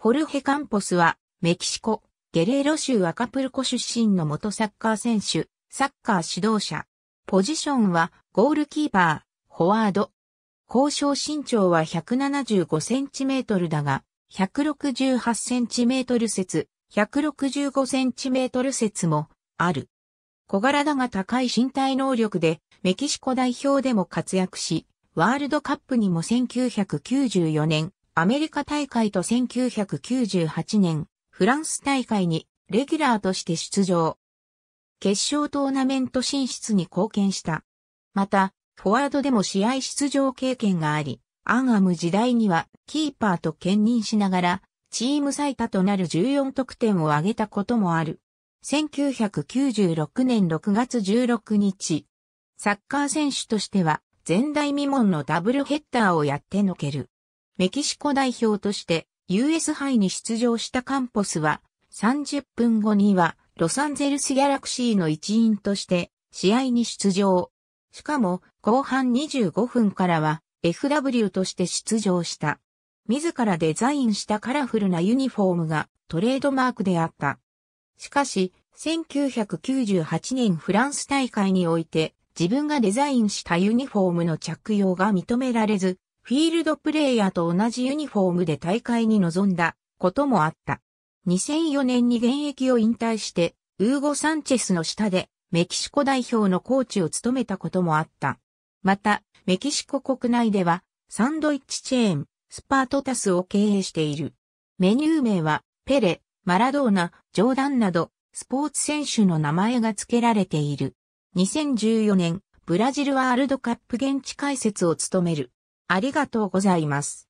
ホルヘ・カンポスは、メキシコ、ゲレーロ州アカプルコ出身の元サッカー選手、サッカー指導者。ポジションは、ゴールキーパー、フォワード。交渉身長は1 7 5トルだが、1 6 8トル説、1 6 5トル説もある。小柄だが高い身体能力でメキシコ代表でも活躍し、ワールドカップにも1994年アメリカ大会と1998年、フランス大会にレギュラーとして出場。決勝トーナメント進出に貢献した。また、フォワードでも試合出場経験があり、アンアム時代にはキーパーと兼任しながら、チーム最多となる14得点を挙げたこともある。1996年6月16日、サッカー選手としては前代未聞のダブルヘッダーをやってのける。メキシコ代表として US 杯に出場したカンポスは、30分後にはロサンゼルスギャラクシーの一員として試合に出場。しかも後半25分からは FW として出場した。自らデザインしたカラフルなユニフォームがトレードマークであった。しかし、1998年フランス大会において自分がデザインしたユニフォームの着用が認められず、フィールドプレイヤーと同じユニフォームで大会に臨んだこともあった。2004年に現役を引退して、ウーゴ・サンチェスの下でメキシコ代表のコーチを務めたこともあった。また、メキシコ国内ではサンドイッチチェーン、スパートタスを経営している。メニュー名は、ペレ、マラドーナ、ジョーダンなど、スポーツ選手の名前が付けられている。2014年、ブラジルワールドカップ現地解説を務める。ありがとうございます。